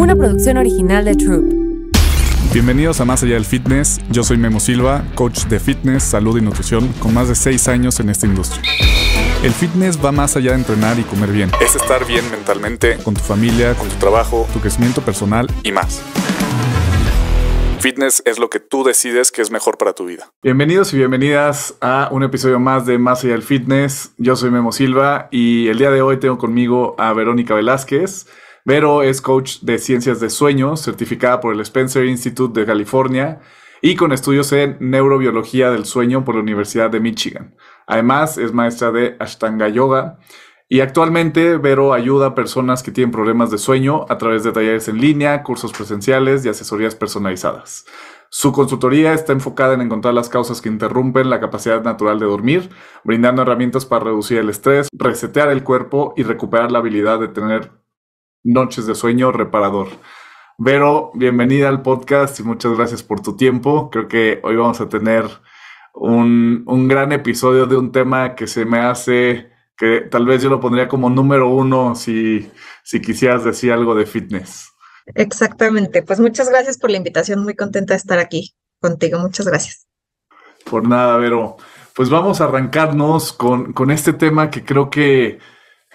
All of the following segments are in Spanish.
una producción original de Troop. Bienvenidos a Más Allá del Fitness, yo soy Memo Silva, coach de fitness, salud y nutrición, con más de 6 años en esta industria. El fitness va más allá de entrenar y comer bien, es estar bien mentalmente, con tu familia, con tu trabajo, tu crecimiento personal y más. Fitness es lo que tú decides que es mejor para tu vida. Bienvenidos y bienvenidas a un episodio más de Más allá del Fitness. Yo soy Memo Silva y el día de hoy tengo conmigo a Verónica Velázquez. Vero es coach de ciencias de sueño, certificada por el Spencer Institute de California y con estudios en neurobiología del sueño por la Universidad de Michigan. Además, es maestra de Ashtanga Yoga y actualmente Vero ayuda a personas que tienen problemas de sueño a través de talleres en línea, cursos presenciales y asesorías personalizadas. Su consultoría está enfocada en encontrar las causas que interrumpen la capacidad natural de dormir, brindando herramientas para reducir el estrés, resetear el cuerpo y recuperar la habilidad de tener noches de sueño reparador. Vero, bienvenida al podcast y muchas gracias por tu tiempo. Creo que hoy vamos a tener un, gran episodio de un tema que se me hace que tal vez yo lo pondría como número uno si, quisieras decir algo de fitness. Exactamente, pues muchas gracias por la invitación, muy contenta de estar aquí contigo, muchas gracias. Por nada, Vero. Pues vamos a arrancarnos con, con este tema que creo que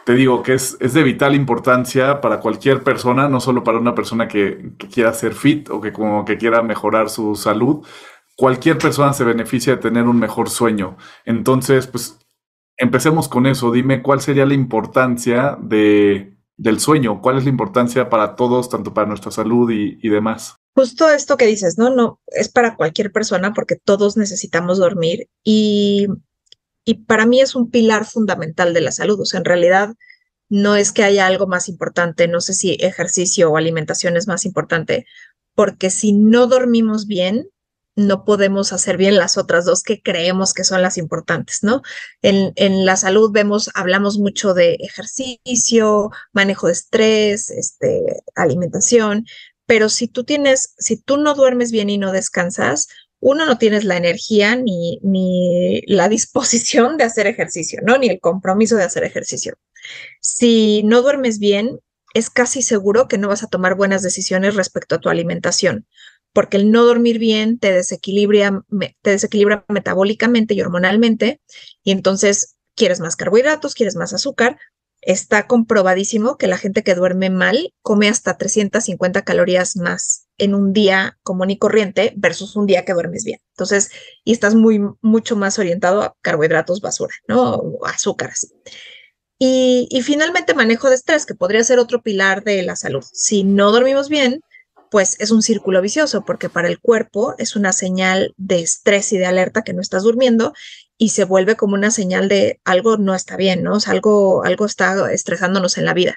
te digo que es, de vital importancia para cualquier persona, no solo para una persona que, quiera ser fit o que, como que quiera mejorar su salud. Cualquier persona se beneficia de tener un mejor sueño. Entonces, pues empecemos con eso. Dime cuál sería la importancia de, del sueño, cuál es la importancia para todos, tanto para nuestra salud y demás. Justo esto que dices, ¿no? No, es para cualquier persona porque todos necesitamos dormir y y para mí es un pilar fundamental de la salud. O sea, en realidad no es que haya algo más importante, no sé si ejercicio o alimentación es más importante, porque si no dormimos bien, no podemos hacer bien las otras dos que creemos que son las importantes, ¿no? En, en la salud vemos, hablamos mucho de ejercicio, manejo de estrés, este, alimentación, pero si tú tienes, si tú no duermes bien y no descansas, uno no tienes la energía ni, ni la disposición de hacer ejercicio, ¿no? Ni el compromiso de hacer ejercicio. Si no duermes bien, es casi seguro que no vas a tomar buenas decisiones respecto a tu alimentación, porque el no dormir bien te desequilibra, te desequilibra metabólicamente y hormonalmente, y entonces quieres más carbohidratos, quieres más azúcar. Está comprobadísimo que la gente que duerme mal come hasta 350 calorías más en un día común y corriente versus un día que duermes bien. Entonces, y estás muy, mucho más orientado a carbohidratos basura, ¿no? O azúcares. Y, y finalmente, manejo de estrés, que podría ser otro pilar de la salud. Si no dormimos bien, pues es un círculo vicioso, porque para el cuerpo es una señal de estrés y de alerta que no estás durmiendo y se vuelve como una señal de algo no está bien, ¿no? algo, algo está estresándonos en la vida.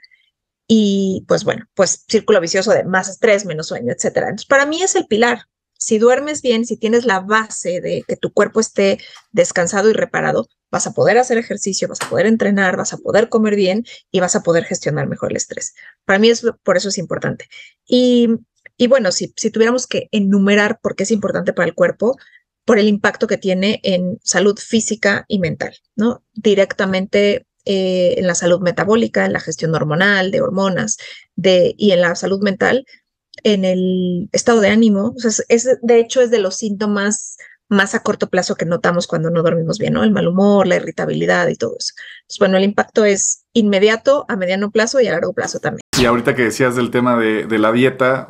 Y pues bueno, pues círculo vicioso de más estrés, menos sueño, etcétera. Entonces, para mí es el pilar. Si duermes bien, si tienes la base de que tu cuerpo esté descansado y reparado, vas a poder hacer ejercicio, vas a poder entrenar, vas a poder comer bien y vas a poder gestionar mejor el estrés. Para mí es por eso es importante. Y, bueno, si, si tuviéramos que enumerar por qué es importante para el cuerpo, por el impacto que tiene en salud física y mental, ¿no? Directamente eh, en la salud metabólica, en la gestión hormonal, de hormonas, de, y en la salud mental, en el estado de ánimo. O es, de hecho, es de los síntomas más a corto plazo que notamos cuando no dormimos bien, ¿no? El mal humor, la irritabilidad y todo eso. Pues bueno, el impacto es inmediato, a mediano plazo y a largo plazo también. Y ahorita que decías del tema de, la dieta,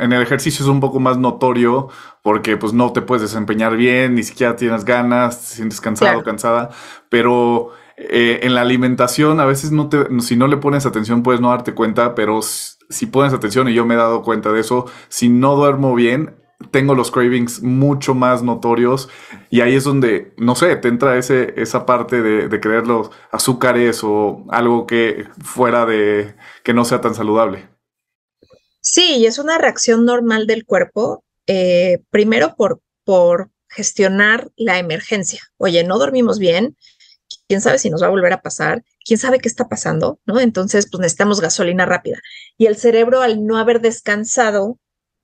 en el ejercicio es un poco más notorio porque pues no te puedes desempeñar bien, ni siquiera tienes ganas, te sientes cansado, cansada, pero eh, en la alimentación a veces no si no le pones atención puedes no darte cuenta, pero si pones atención y yo me he dado cuenta de eso, si no duermo bien, tengo los cravings mucho más notorios y ahí es donde, no sé, te entra ese, esa parte de, de creer los azúcares o algo que fuera de, que no sea tan saludable. Sí, y es una reacción normal del cuerpo, eh, primero por, por gestionar la emergencia. Oye, no dormimos bien, quién sabe si nos va a volver a pasar, quién sabe qué está pasando, ¿no? Entonces, pues necesitamos gasolina rápida. Y el cerebro, al no haber descansado,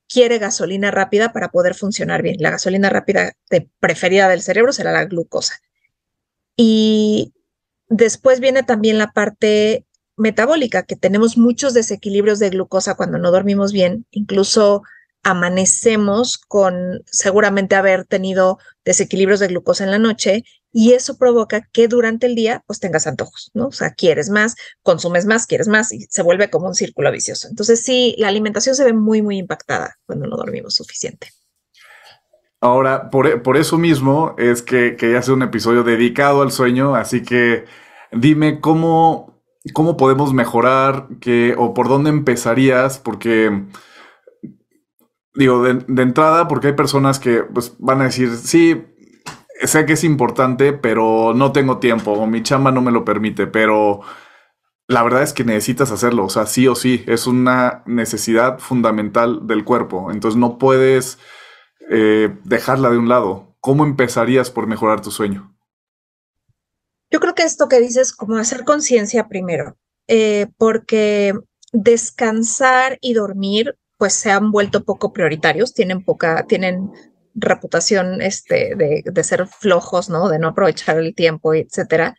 quiere gasolina rápida para poder funcionar bien. La gasolina rápida de preferida del cerebro será la glucosa. Y después viene también la parte metabólica, que tenemos muchos desequilibrios de glucosa cuando no dormimos bien, incluso amanecemos con seguramente haber tenido desequilibrios de glucosa en la noche y eso provoca que durante el día pues tengas antojos, ¿no? O sea, quieres más, consumes más, quieres más y se vuelve como un círculo vicioso. Entonces sí, la alimentación se ve muy, muy impactada cuando no dormimos suficiente. Ahora, por, e, eso mismo es que ya hace un episodio dedicado al sueño, así que dime cómo, cómo podemos mejorar que, o por dónde empezarías, porque digo, de, entrada, porque hay personas que pues, van a decir, sí, sé que es importante, pero no tengo tiempo, o mi chama no me lo permite, pero la verdad es que necesitas hacerlo, o sea, sí o sí, es una necesidad fundamental del cuerpo, entonces no puedes eh, dejarla de un lado. ¿Cómo empezarías por mejorar tu sueño? Yo creo que esto que dices, como hacer conciencia primero, eh, porque descansar y dormir pues se han vuelto poco prioritarios, tienen poca, tienen reputación este, de, ser flojos, ¿no? De no aprovechar el tiempo, etcétera.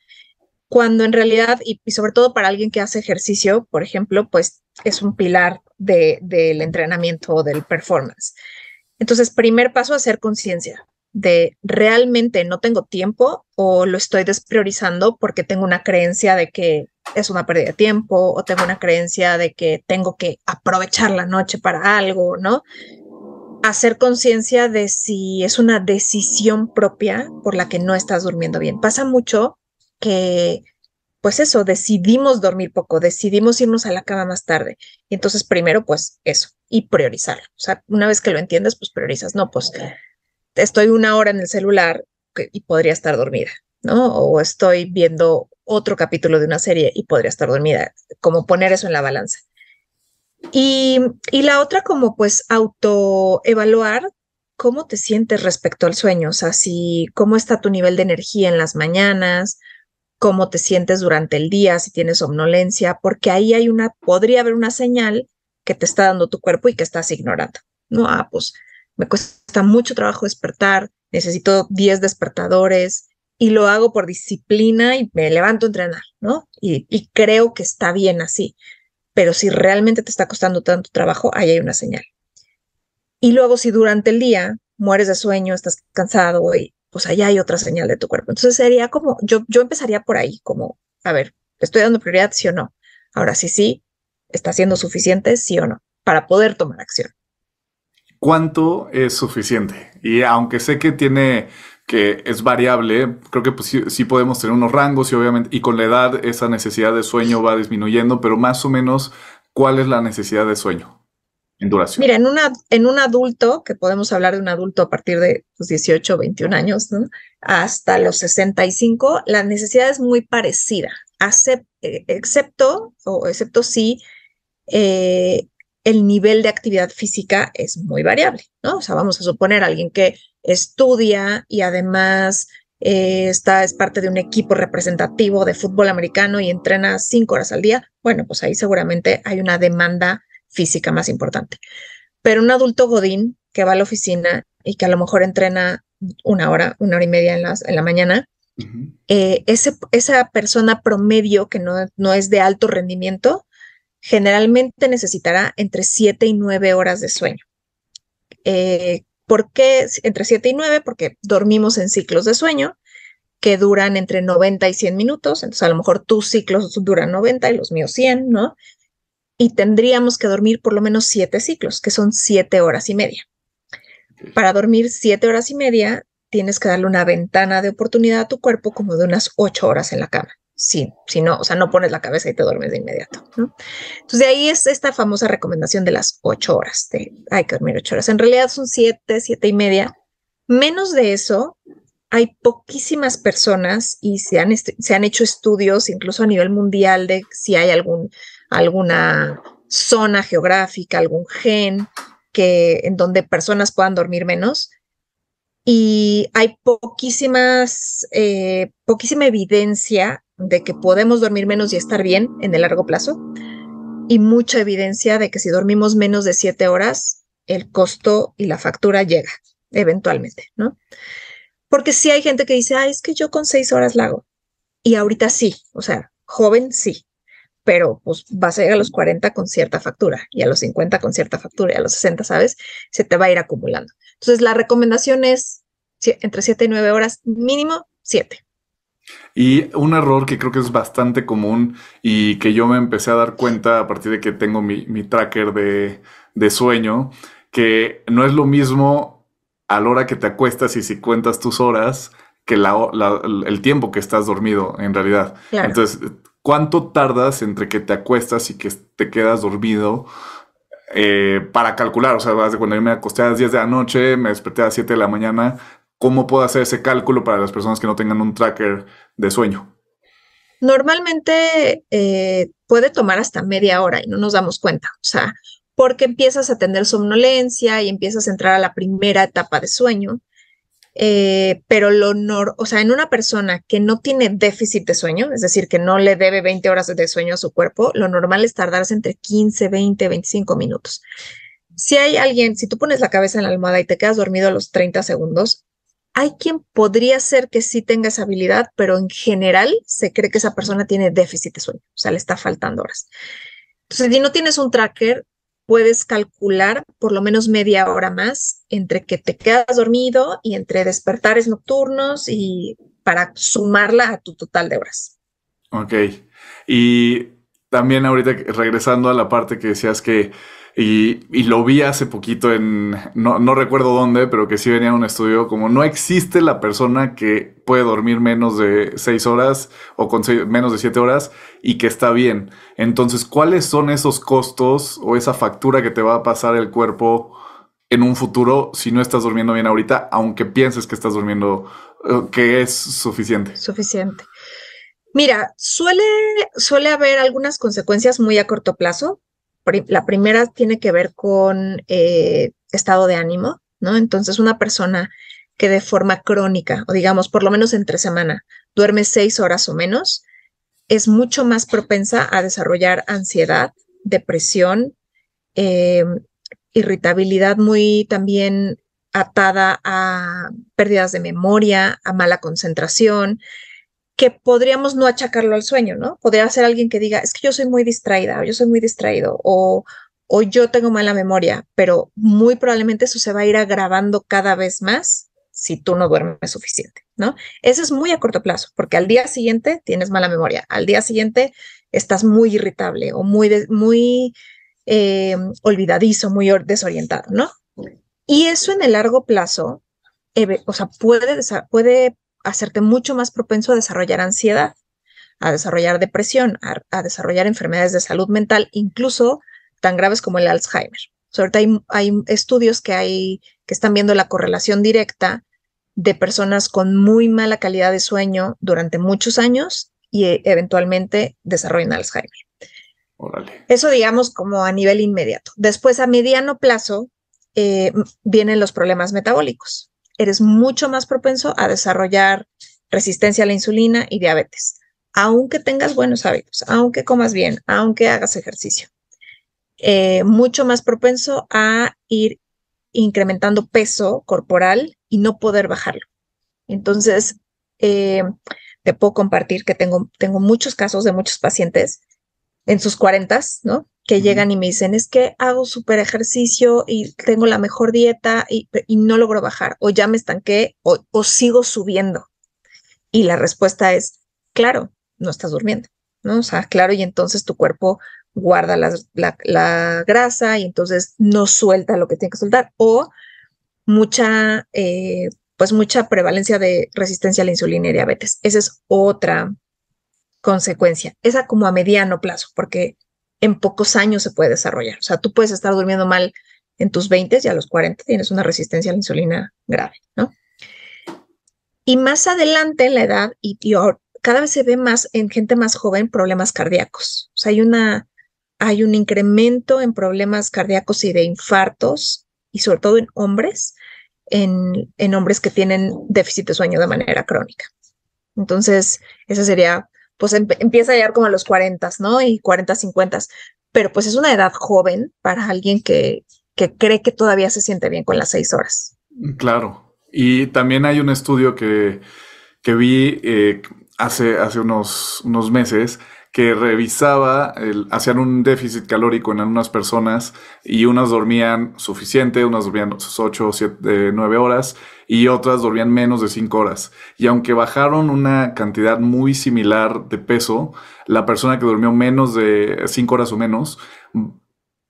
Cuando en realidad, y, sobre todo para alguien que hace ejercicio, por ejemplo, pues es un pilar del entrenamiento o del performance. Entonces, primer paso, hacer conciencia de realmente no tengo tiempo o lo estoy despriorizando porque tengo una creencia de que es una pérdida de tiempo o tengo una creencia de que tengo que aprovechar la noche para algo, ¿no? hacer conciencia de si es una decisión propia por la que no estás durmiendo bien. Pasa mucho que, pues eso, decidimos dormir poco, decidimos irnos a la cama más tarde. Y entonces primero, pues eso, y priorizarlo. O sea, una vez que lo entiendes, pues priorizas. No, pues estoy una hora en el celular y podría estar dormida, ¿no? O estoy viendo otro capítulo de una serie y podría estar dormida. Como poner eso en la balanza. Y, la otra como pues autoevaluar cómo te sientes respecto al sueño, o sea, si, cómo está tu nivel de energía en las mañanas, cómo te sientes durante el día, si tienes somnolencia, porque ahí hay una, podría haber una señal que te está dando tu cuerpo y que estás ignorando. No, ah, pues me cuesta mucho trabajo despertar, necesito 10 despertadores y lo hago por disciplina y me levanto a entrenar, ¿no? y creo que está bien así pero si realmente te está costando tanto trabajo, ahí hay una señal. Y luego si durante el día mueres de sueño, estás cansado y pues ahí hay otra señal de tu cuerpo. Entonces sería como, yo, yo empezaría por ahí, como, a ver, ¿estoy dando prioridad sí o no? Ahora sí, sí, ¿está siendo suficiente sí o no? Para poder tomar acción. ¿Cuánto es suficiente? Y aunque sé que tiene que es variable, creo que pues, sí, podemos tener unos rangos y obviamente, y con la edad esa necesidad de sueño va disminuyendo, pero más o menos, ¿cuál es la necesidad de sueño en duración? Mira, en, una, en un adulto, que podemos hablar de un adulto a partir de los 18, 21 años, hasta los 65, la necesidad es muy parecida, eh, excepto, o excepto si eh, el nivel de actividad física es muy variable, ¿no? O sea, vamos a suponer a alguien que estudia y además eh, está, es parte de un equipo representativo de fútbol americano y entrena cinco horas al día, bueno, pues ahí seguramente hay una demanda física más importante. Pero un adulto godín que va a la oficina y que a lo mejor entrena una hora, una hora y media en, la mañana, eh, ese, esa persona promedio que no, es de alto rendimiento, generalmente necesitará entre siete y nueve horas de sueño. Eh, ¿Por qué entre 7 y 9? Porque dormimos en ciclos de sueño que duran entre 90 y 100 minutos, entonces a lo mejor tus ciclos duran 90 y los míos 100, ¿no? Y tendríamos que dormir por lo menos 7 ciclos, que son 7 horas y media. Para dormir 7 horas y media, tienes que darle una ventana de oportunidad a tu cuerpo como de unas 8 horas en la cama. Sí, si no, o sea, no pones la cabeza y te duermes de inmediato. Entonces, de ahí es esta famosa recomendación de las ocho horas, de hay que dormir ocho horas. En realidad son siete, siete y media. Menos de eso, hay poquísimas personas y se han, se han hecho estudios, incluso a nivel mundial, de si hay algún, alguna zona geográfica, algún gen que, en donde personas puedan dormir menos y hay poquísimas, eh, poquísima evidencia de que podemos dormir menos y estar bien en el largo plazo y mucha evidencia de que si dormimos menos de siete horas, el costo y la factura llega eventualmente, ¿no? Porque si hay gente que dice, ah, es que yo con seis horas la hago. Y ahorita sí, o sea, joven sí, pero pues vas a llegar a los 40 con cierta factura y a los 50 con cierta factura y a los 60, ¿sabes? Se te va a ir acumulando. Entonces, la recomendación es entre siete y nueve horas, mínimo siete. Y un error que creo que es bastante común y que yo me empecé a dar cuenta a partir de que tengo mi, tracker de, sueño, que no es lo mismo a la hora que te acuestas y si cuentas tus horas que la, el tiempo que estás dormido en realidad. Entonces, ¿cuánto tardas entre que te acuestas y que te quedas dormido? Eh, para calcular, o sea, cuando yo me acosté a las 10 de la noche, me desperté a las 7 de la mañana, ¿Cómo puedo hacer ese cálculo para las personas que no tengan un tracker de sueño? Normalmente eh, puede tomar hasta media hora y no nos damos cuenta, o sea, porque empiezas a tener somnolencia y empiezas a entrar a la primera etapa de sueño. Eh, pero lo nor o sea, en una persona que no tiene déficit de sueño, es decir, que no le debe 20 horas de sueño a su cuerpo, lo normal es tardarse entre 15, 20, 25 minutos. Si hay alguien, si tú pones la cabeza en la almohada y te quedas dormido a los 30 segundos, hay quien podría ser que sí tenga esa habilidad, pero en general se cree que esa persona tiene déficit de sueño, o sea, le está faltando horas. Entonces, si no tienes un tracker, puedes calcular por lo menos media hora más entre que te quedas dormido y entre despertares nocturnos y para sumarla a tu total de horas. Ok. Y también ahorita regresando a la parte que decías que y, lo vi hace poquito en, no, no, recuerdo dónde, pero que sí venía a un estudio, como no existe la persona que puede dormir menos de seis horas o con menos de siete horas y que está bien. Entonces, ¿cuáles son esos costos o esa factura que te va a pasar el cuerpo en un futuro si no estás durmiendo bien ahorita, aunque pienses que estás durmiendo, eh, que es suficiente? Suficiente. Mira, suele, suele haber algunas consecuencias muy a corto plazo, la primera tiene que ver con eh, estado de ánimo, ¿no? Entonces, una persona que de forma crónica, o digamos, por lo menos entre semana, duerme seis horas o menos, es mucho más propensa a desarrollar ansiedad, depresión, em, irritabilidad muy también atada a pérdidas de memoria, a mala concentración, que podríamos no achacarlo al sueño, ¿no? Podría ser alguien que diga, es que yo soy muy distraída o yo soy muy distraído o, o yo tengo mala memoria, pero muy probablemente eso se va a ir agravando cada vez más si tú no duermes suficiente, ¿no? Eso es muy a corto plazo, porque al día siguiente tienes mala memoria, al día siguiente estás muy irritable o muy, muy em, olvidadizo, muy desorientado, ¿no? Y eso en el largo plazo, o sea, puede, puede hacerte mucho más propenso a desarrollar ansiedad, a desarrollar depresión, a, desarrollar enfermedades de salud mental, incluso tan graves como el Alzheimer. hay, estudios que, hay, que están viendo la correlación directa de personas con muy mala calidad de sueño durante muchos años y eh, eventualmente desarrollan Alzheimer. Eso digamos como a nivel inmediato. Después, a mediano plazo, eh, vienen los problemas metabólicos eres mucho más propenso a desarrollar resistencia a la insulina y diabetes, aunque tengas buenos hábitos, aunque comas bien, aunque hagas ejercicio. Eh, mucho más propenso a ir incrementando peso corporal y no poder bajarlo. Entonces, eh, te puedo compartir que tengo, tengo muchos casos de muchos pacientes en sus cuarentas, ¿no? Que llegan y me dicen, es que hago súper ejercicio y tengo la mejor dieta y, no logro bajar, o ya me estanqué, o, sigo subiendo. Y la respuesta es, claro, no estás durmiendo, ¿no? O sea, claro, y entonces tu cuerpo guarda la, grasa y entonces no suelta lo que tiene que soltar o mucha eh, pues mucha prevalencia de resistencia a la insulina y diabetes. Esa es otra consecuencia. Esa como a mediano plazo, porque en pocos años se puede desarrollar. O sea, tú puedes estar durmiendo mal en tus 20 y a los 40 tienes una resistencia a la insulina grave, ¿no? Y más adelante en la edad, y, cada vez se ve más en gente más joven problemas cardíacos. O sea, hay, una, hay un incremento en problemas cardíacos y de infartos, y sobre todo en hombres, en, en hombres que tienen déficit de sueño de manera crónica. Entonces, esa sería pues empieza a llegar como a los 40, ¿no? Y 40, 50. Pero pues es una edad joven para alguien que, que cree que todavía se siente bien con las seis horas. Claro. Y también hay un estudio que, que vi eh, hace, hace unos, unos meses que revisaba, hacían un déficit calórico en algunas personas y unas dormían suficiente, unas dormían 8, 7, 9 horas y otras dormían menos de 5 horas. Y aunque bajaron una cantidad muy similar de peso, la persona que durmió menos de 5 horas o menos,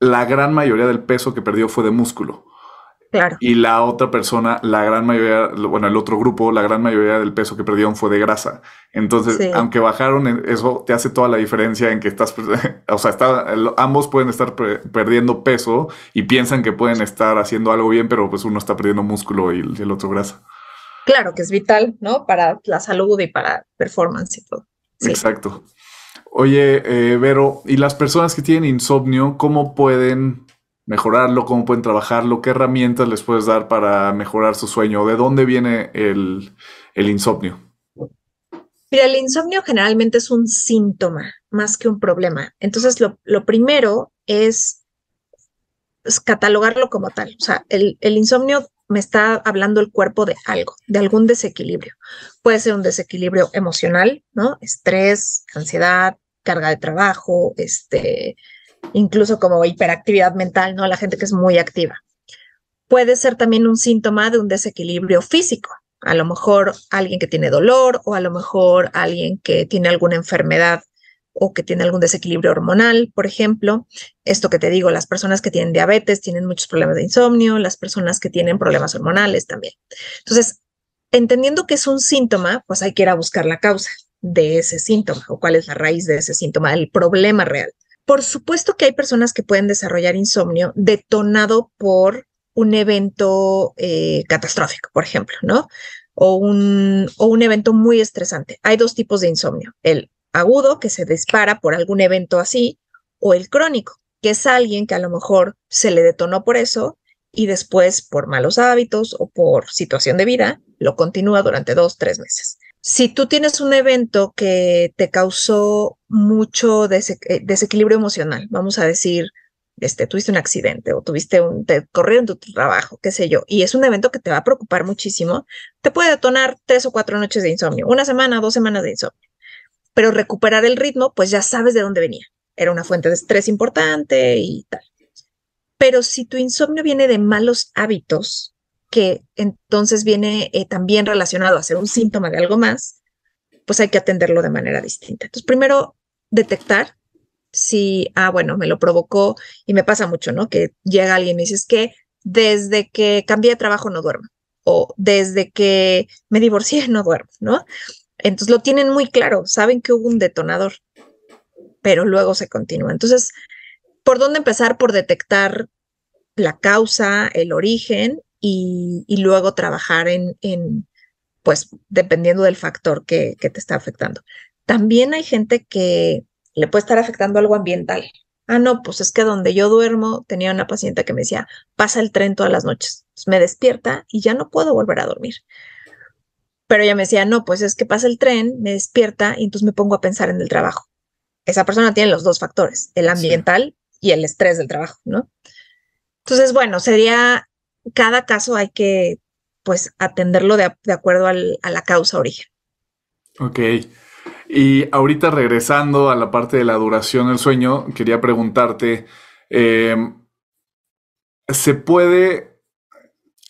la gran mayoría del peso que perdió fue de músculo. Claro. Y la otra persona, la gran mayoría, bueno, el otro grupo, la gran mayoría del peso que perdieron fue de grasa. Entonces, aunque bajaron, eh, eso te hace toda la diferencia en que estás, pues, o sea, está, ambos pueden estar perdiendo peso y piensan que pueden estar haciendo algo bien, pero pues uno está perdiendo músculo y el otro grasa. Claro, que es vital, ¿no? Para la salud y para performance y todo. Exacto. Oye, eh, Vero, ¿y las personas que tienen insomnio, cómo pueden mejorarlo, cómo pueden trabajarlo, qué herramientas les puedes dar para mejorar su sueño, de dónde viene el, insomnio. Mira, el insomnio generalmente es un síntoma más que un problema. Entonces, lo, primero es, catalogarlo como tal. O sea, el, el insomnio me está hablando el cuerpo de algo, de algún desequilibrio. Puede ser un desequilibrio emocional, ¿no? Estrés, ansiedad, carga de trabajo, este, incluso como hiperactividad mental, ¿no? La gente que es muy activa. Puede ser también un síntoma de un desequilibrio físico. A lo mejor alguien que tiene dolor o a lo mejor alguien que tiene alguna enfermedad o que tiene algún desequilibrio hormonal, por ejemplo. Esto que te digo, las personas que tienen diabetes tienen muchos problemas de insomnio, las personas que tienen problemas hormonales también. Entonces, entendiendo que es un síntoma, pues hay que ir a buscar la causa de ese síntoma o cuál es la raíz de ese síntoma, el problema real. Por supuesto que hay personas que pueden desarrollar insomnio detonado por un evento eh, catastrófico, por ejemplo, ¿no? O un, o un evento muy estresante. Hay dos tipos de insomnio, el agudo, que se dispara por algún evento así, o el crónico, que es alguien que a lo mejor se le detonó por eso y después por malos hábitos o por situación de vida, lo continúa durante dos, tres meses si tú tienes un evento que te causó mucho eh, desequilibrio emocional, vamos a decir, este, tuviste un accidente o tuviste un, te en tu trabajo, qué sé yo, y es un evento que te va a preocupar muchísimo, te puede detonar tres o cuatro noches de insomnio, una semana, dos semanas de insomnio. Pero recuperar el ritmo, pues ya sabes de dónde venía. Era una fuente de estrés importante y tal. Pero si tu insomnio viene de malos hábitos, que entonces viene eh, también relacionado a ser un síntoma de algo más, pues hay que atenderlo de manera distinta. Entonces, primero, detectar si, ah, bueno, me lo provocó y me pasa mucho, ¿no? Que llega alguien y dice, es que desde que cambié de trabajo no duermo o desde que me divorcié no duermo, ¿no? Entonces lo tienen muy claro, saben que hubo un detonador, pero luego se continúa. Entonces, ¿por dónde empezar? Por detectar la causa, el origen y, luego trabajar en, en, pues dependiendo del factor que, que te está afectando. También hay gente que le puede estar afectando algo ambiental. Ah, no, pues es que donde yo duermo tenía una paciente que me decía, pasa el tren todas las noches, pues, me despierta y ya no puedo volver a dormir. Pero ella me decía, no, pues es que pasa el tren, me despierta y entonces me pongo a pensar en el trabajo. Esa persona tiene los dos factores, el ambiental y el estrés del trabajo, ¿no? Entonces, bueno, sería cada caso hay que pues atenderlo de, acuerdo a la causa origen. Ok. Y ahorita regresando a la parte de la duración del sueño, quería preguntarte, em, ¿se puede,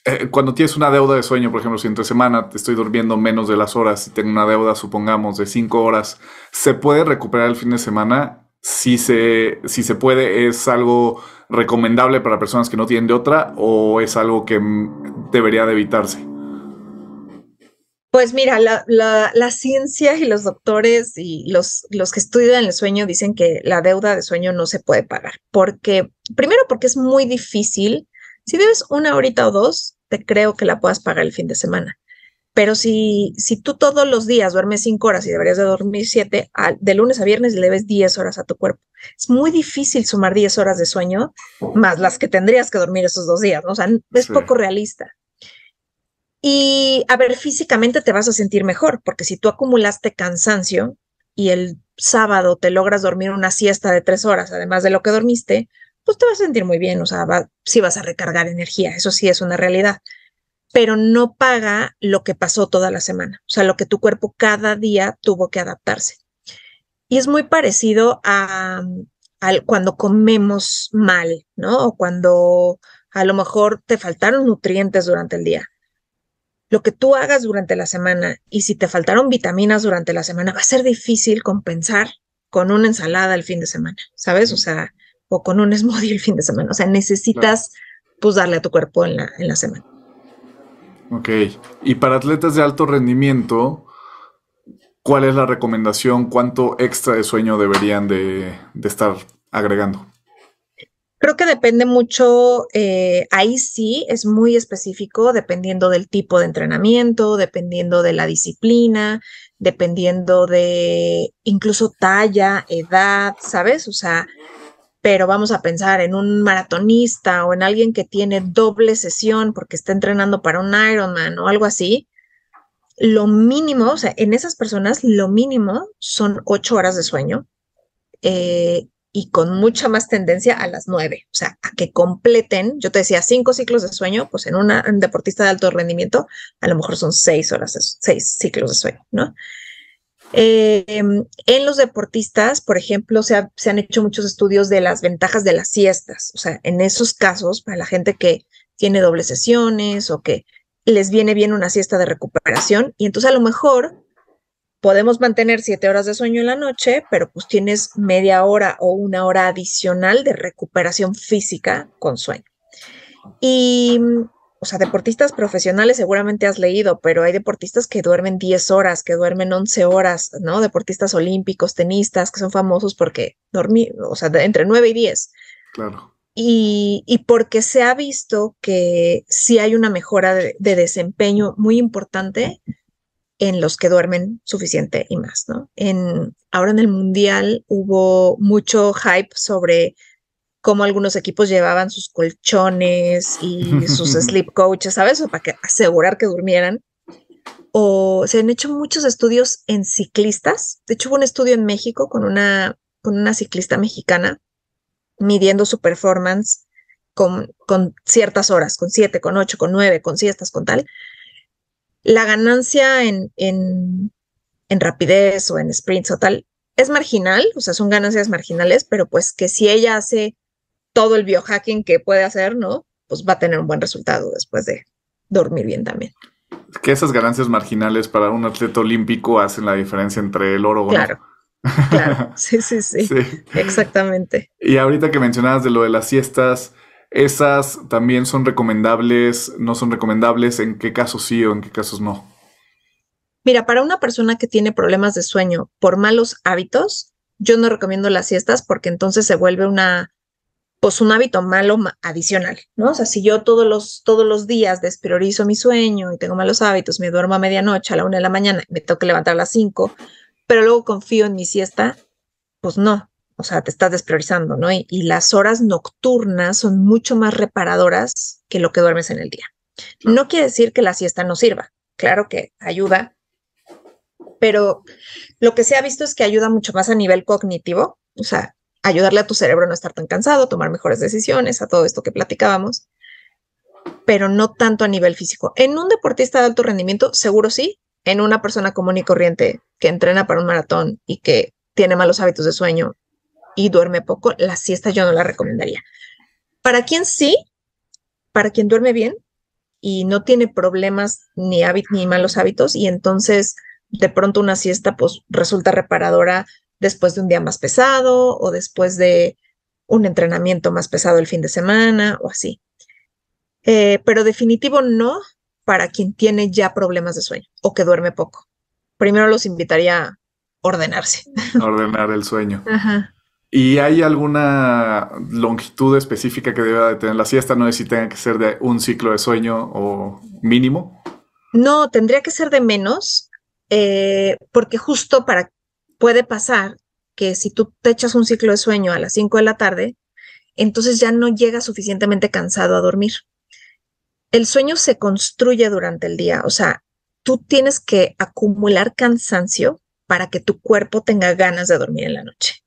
eh, cuando tienes una deuda de sueño, por ejemplo, si entre semana te estoy durmiendo menos de las horas y tengo una deuda, supongamos, de cinco horas, ¿se puede recuperar el fin de semana? si se, si se puede, es algo recomendable para personas que no tienen de otra o es algo que debería de evitarse? Pues mira, la, la, ciencia y los doctores y los, los que estudian el sueño dicen que la deuda de sueño no se puede pagar, porque primero porque es muy difícil. Si debes una horita o dos, te creo que la puedas pagar el fin de semana. Pero si, si tú todos los días duermes cinco horas y deberías de dormir 7, de lunes a viernes le debes 10 horas a tu cuerpo. Es muy difícil sumar 10 horas de sueño más las que tendrías que dormir esos dos días, ¿no? O sea, es poco realista. Y a ver, físicamente te vas a sentir mejor, porque si tú acumulaste cansancio y el sábado te logras dormir una siesta de tres horas, además de lo que dormiste, pues te vas a sentir muy bien, o sea, si sí vas a recargar energía, eso sí es una realidad pero no paga lo que pasó toda la semana, o sea, lo que tu cuerpo cada día tuvo que adaptarse. Y es muy parecido a, mm, cuando comemos mal, ¿no? O cuando a lo mejor te faltaron nutrientes durante el día. Lo que tú hagas durante la semana y si te faltaron vitaminas durante la semana, va a ser difícil compensar con una ensalada el fin de semana, ¿sabes? O sea, o con un smoothie el fin de semana. O sea, necesitas pues darle a tu cuerpo la, en la semana. Ok. Y para atletas de alto rendimiento, ¿cuál es la recomendación? ¿Cuánto extra de sueño deberían de, estar agregando? Creo que depende mucho, eh, ahí sí es muy específico, dependiendo del tipo de entrenamiento, dependiendo de la disciplina, dependiendo de incluso talla, edad, ¿sabes? O sea, pero vamos a pensar en un maratonista o en alguien que tiene doble sesión porque está entrenando para un Ironman o algo así, lo mínimo, o sea, en esas personas lo mínimo son ocho horas de sueño eh, y con mucha más tendencia a las nueve, o sea, a que completen, yo te decía, cinco ciclos de sueño, pues en una, un deportista de alto rendimiento a lo mejor son seis horas, seis ciclos de sueño, ¿no? Eh, em, en los deportistas, por ejemplo, se, se, han hecho muchos estudios de las ventajas de las siestas. O sea, en esos casos, para la gente que tiene dobles sesiones o que les viene bien una siesta de recuperación, y entonces a lo mejor podemos mantener siete horas de sueño en la noche, pero pues tienes media hora o una hora adicional de recuperación física con sueño. Y o sea, deportistas profesionales seguramente has leído, pero hay deportistas que duermen 10 horas, que duermen 11 horas, ¿no? Deportistas olímpicos, tenistas, que son famosos porque dormí, o sea, entre 9 y 10. Claro. Y, porque se ha visto que sí hay una mejora de, de, desempeño muy importante en los que duermen suficiente y más, ¿no? En, ahora en el Mundial hubo mucho hype sobre cómo algunos equipos llevaban sus colchones y sus sleep coaches, ¿sabes? O para que asegurar que durmieran. O se han hecho muchos estudios en ciclistas. De hecho, hubo un estudio en México con una, con una ciclista mexicana midiendo su performance con, con ciertas horas, con siete, con ocho, con nueve, con siestas, con tal. La ganancia en, en, en rapidez o en sprints o tal es marginal, o sea, son ganancias marginales, pero pues que si ella hace todo el biohacking que puede hacer, ¿no? Pues va a tener un buen resultado después de dormir bien también. que esas ganancias marginales para un atleta olímpico hacen la diferencia entre el oro o claro. Claro, sí, sí, sí, Exactamente. Y ahorita que mencionabas de lo de las siestas, ¿esas también son recomendables? ¿No son recomendables? ¿En qué casos sí o en qué casos no? Mira, para una persona que tiene problemas de sueño por malos hábitos, yo no recomiendo las siestas porque entonces se vuelve una pues un hábito malo adicional, ¿no? O sea, si yo todos los, todos los días despriorizo mi sueño y tengo malos hábitos, me duermo a medianoche, a la una de la mañana, me tengo que levantar a las cinco, pero luego confío en mi siesta, pues no, o sea, te estás despriorizando, ¿no? Y, las horas nocturnas son mucho más reparadoras que lo que duermes en el día. No quiere decir que la siesta no sirva, claro que ayuda, pero lo que se ha visto es que ayuda mucho más a nivel cognitivo, o sea, ayudarle a tu cerebro a no estar tan cansado, tomar mejores decisiones, a todo esto que platicábamos, pero no tanto a nivel físico. En un deportista de alto rendimiento, seguro sí, en una persona común y corriente que entrena para un maratón y que tiene malos hábitos de sueño y duerme poco, la siesta yo no la recomendaría. Para quien sí, para quien duerme bien y no tiene problemas ni, ni malos hábitos y entonces de pronto una siesta pues resulta reparadora después de un día más pesado o después de un entrenamiento más pesado el fin de semana o así. Eh, pero definitivo no para quien tiene ya problemas de sueño o que duerme poco. Primero los invitaría a ordenarse. Ordenar el sueño. ¿Y hay alguna longitud específica que deba de tener la siesta? No es si tenga que ser de un ciclo de sueño o mínimo. No, tendría que ser de menos, eh, porque justo para puede pasar que si tú te echas un ciclo de sueño a las 5 de la tarde, entonces ya no llegas suficientemente cansado a dormir. El sueño se construye durante el día, o sea, tú tienes que acumular cansancio para que tu cuerpo tenga ganas de dormir en la noche.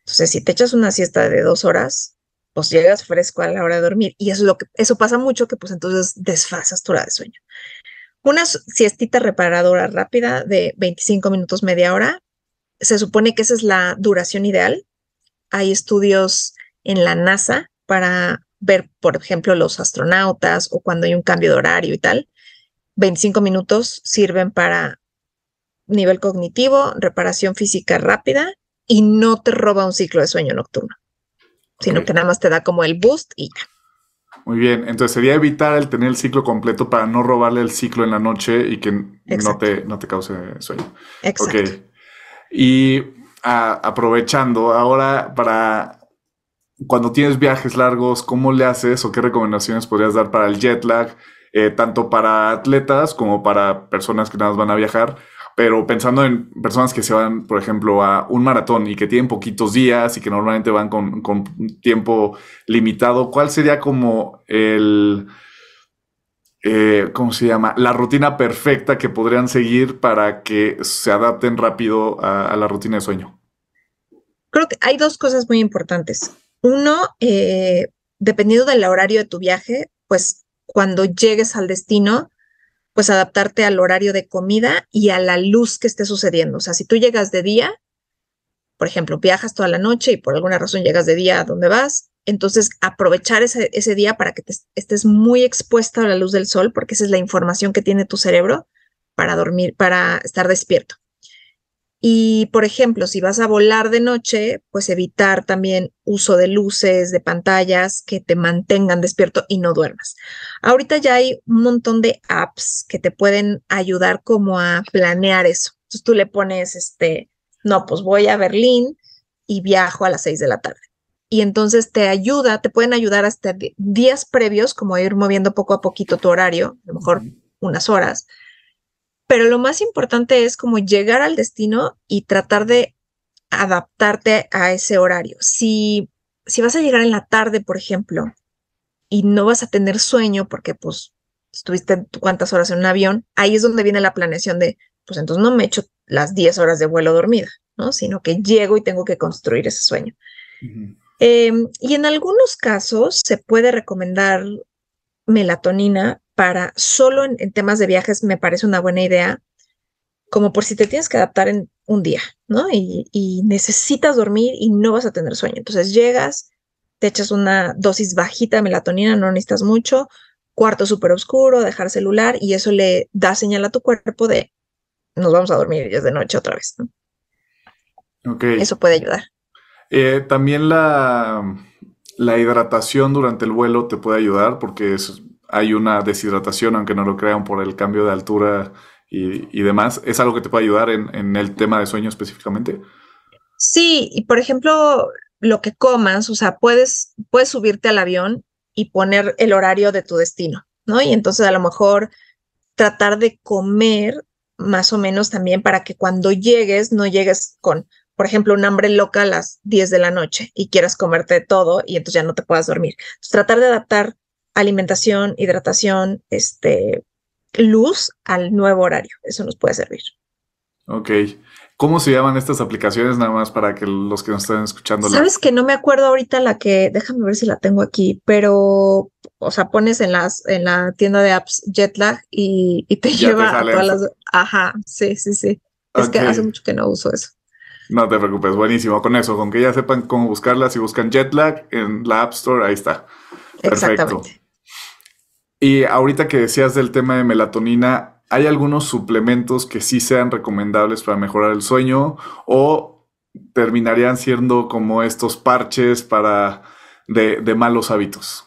Entonces, si te echas una siesta de dos horas, pues llegas fresco a la hora de dormir y eso lo que eso pasa mucho que pues entonces desfasas tu hora de sueño. Una siestita reparadora rápida de 25 minutos, media hora, se supone que esa es la duración ideal. Hay estudios en la NASA para ver, por ejemplo, los astronautas o cuando hay un cambio de horario y tal. 25 minutos sirven para nivel cognitivo, reparación física rápida y no te roba un ciclo de sueño nocturno, sino que nada más te da como el boost y ya. Muy bien, entonces sería evitar el tener el ciclo completo para no robarle el ciclo en la noche y que no te, no te cause sueño. Exacto. Y aprovechando ahora para cuando tienes viajes largos, ¿cómo le haces o qué recomendaciones podrías dar para el jet lag, eh, tanto para atletas como para personas que nada más van a viajar? Pero pensando en personas que se van, por ejemplo, a un maratón y que tienen poquitos días y que normalmente van con, con tiempo limitado, ¿cuál sería como el, eh, ¿cómo se llama? La rutina perfecta que podrían seguir para que se adapten rápido a, la rutina de sueño? Creo que hay dos cosas muy importantes. Uno, eh, dependiendo del horario de tu viaje, pues cuando llegues al destino, pues adaptarte al horario de comida y a la luz que esté sucediendo. O sea, si tú llegas de día, por ejemplo, viajas toda la noche y por alguna razón llegas de día a donde vas, entonces, aprovechar ese, día para que te estés muy expuesta a la luz del sol, porque esa es la información que tiene tu cerebro para dormir, para estar despierto. Y, por ejemplo, si vas a volar de noche, pues evitar también uso de luces, de pantallas que te mantengan despierto y no duermas. Ahorita ya hay un montón de apps que te pueden ayudar como a planear eso. Entonces tú le pones, este, no, pues voy a Berlín y viajo a las seis de la tarde y entonces te ayuda, te pueden ayudar hasta días previos, como ir moviendo poco a poquito tu horario, a lo mejor unas horas. Pero lo más importante es como llegar al destino y tratar de adaptarte a ese horario. Si, si vas a llegar en la tarde, por ejemplo, y no vas a tener sueño porque pues estuviste cuántas horas en un avión, ahí es donde viene la planeación de, pues entonces no me echo las 10 horas de vuelo dormida, ¿no? Sino que llego y tengo que construir ese sueño. Em, y en algunos casos se puede recomendar melatonina para solo en, temas de viajes, me parece una buena idea, como por si te tienes que adaptar en un día, ¿no? Y, necesitas dormir y no vas a tener sueño. Entonces llegas, te echas una dosis bajita de melatonina, no necesitas mucho, cuarto súper oscuro, dejar celular y eso le da señal a tu cuerpo de nos vamos a dormir y es de noche otra vez. ¿no? Eso puede ayudar. Eh, también la, la, hidratación durante el vuelo te puede ayudar porque hay una deshidratación, aunque no lo crean, por el cambio de altura y, demás. ¿Es algo que te puede ayudar en, en, el tema de sueño específicamente? Sí, y por ejemplo, lo que comas, o sea, puedes, puedes subirte al avión y poner el horario de tu destino, ¿no? Y entonces a lo mejor tratar de comer más o menos también para que cuando llegues no llegues con por ejemplo, un hambre loca a las 10 de la noche y quieras comerte todo y entonces ya no te puedas dormir. tratar de adaptar alimentación, hidratación, este, luz al nuevo horario, eso nos puede servir. Ok. ¿Cómo se llaman estas aplicaciones nada más para que los que nos estén escuchando? Sabes que no me acuerdo ahorita la que, déjame ver si la tengo aquí, pero, o sea, pones en las en la tienda de apps Jetlag y, y te lleva a las. Ajá, sí, sí, sí. Es que hace mucho que no uso eso. No te preocupes, buenísimo. Con eso, con que ya sepan cómo buscarla, si buscan Jetlag en la App Store, ahí está. Perfecto. Y ahorita que decías del tema de melatonina, ¿hay algunos suplementos que sí sean recomendables para mejorar el sueño o terminarían siendo como estos parches para de, malos hábitos?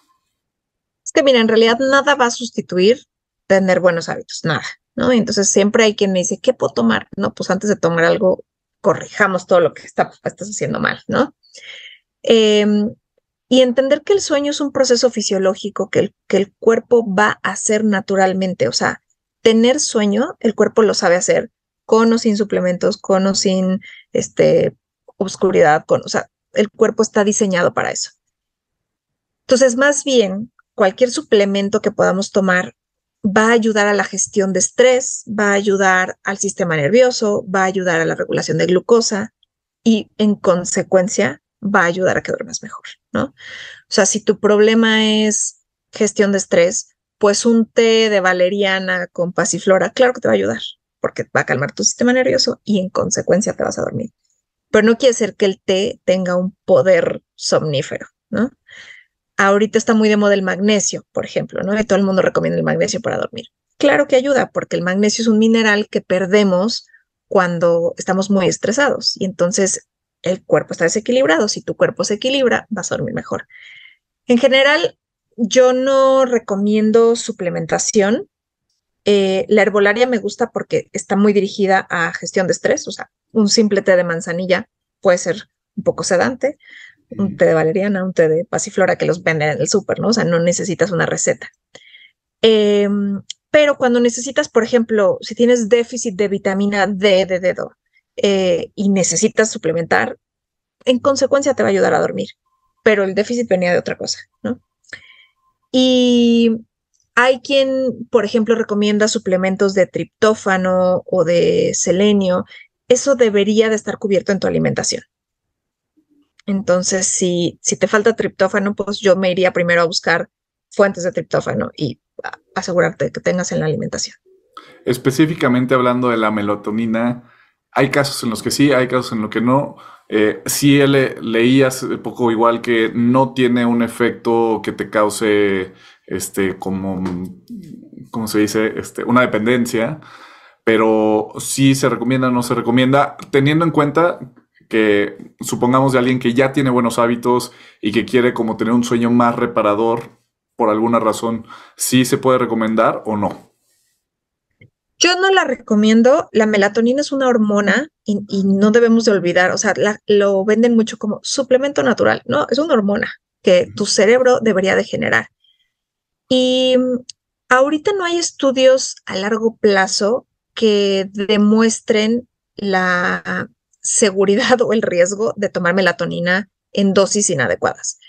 Es que mira, en realidad nada va a sustituir tener buenos hábitos, nada. ¿no? Entonces siempre hay quien me dice, ¿qué puedo tomar? No, pues antes de tomar algo, corrijamos todo lo que estás haciendo mal, ¿no? Em, y entender que el sueño es un proceso fisiológico que el, que el cuerpo va a hacer naturalmente, o sea, tener sueño, el cuerpo lo sabe hacer con o sin suplementos, con o sin este, obscuridad, con, o sea, el cuerpo está diseñado para eso. Entonces, más bien, cualquier suplemento que podamos tomar va a ayudar a la gestión de estrés, va a ayudar al sistema nervioso, va a ayudar a la regulación de glucosa y en consecuencia va a ayudar a que duermas mejor, ¿no? O sea, si tu problema es gestión de estrés, pues un té de valeriana con pasiflora, claro que te va a ayudar, porque va a calmar tu sistema nervioso y en consecuencia te vas a dormir. Pero no quiere ser que el té tenga un poder somnífero, ¿no? Ahorita está muy de moda el magnesio, por ejemplo, ¿no? todo el mundo recomienda el magnesio para dormir. Claro que ayuda, porque el magnesio es un mineral que perdemos cuando estamos muy estresados y entonces el cuerpo está desequilibrado. Si tu cuerpo se equilibra, vas a dormir mejor. En general, yo no recomiendo suplementación. Eh, la herbolaria me gusta porque está muy dirigida a gestión de estrés, o sea, un simple té de manzanilla puede ser un poco sedante, un té de valeriana, un té de pasiflora que los venden en el súper, ¿no? O sea, no necesitas una receta. Em, pero cuando necesitas, por ejemplo, si tienes déficit de vitamina D de dedo eh, y necesitas suplementar, en consecuencia te va a ayudar a dormir, pero el déficit venía de otra cosa, ¿no? Y hay quien, por ejemplo, recomienda suplementos de triptófano o de selenio. Eso debería de estar cubierto en tu alimentación. Entonces, si, si te falta triptófano, pues yo me iría primero a buscar fuentes de triptófano y asegurarte que tengas en la alimentación. Específicamente hablando de la melatonina, hay casos en los que sí, hay casos en los que no. Eh, sí le, leí poco igual que no tiene un efecto que te cause este como se dice? Este, una dependencia, pero sí se recomienda, no se recomienda, teniendo en cuenta que supongamos de alguien que ya tiene buenos hábitos y que quiere como tener un sueño más reparador por alguna razón, ¿sí se puede recomendar o no? Yo no la recomiendo. La melatonina es una hormona y, no debemos de olvidar, o sea, lo venden mucho como suplemento natural. No, es una hormona que tu cerebro debería de generar. Y mm, ahorita no hay estudios a largo plazo que demuestren la seguridad o el riesgo de tomar melatonina en dosis inadecuadas.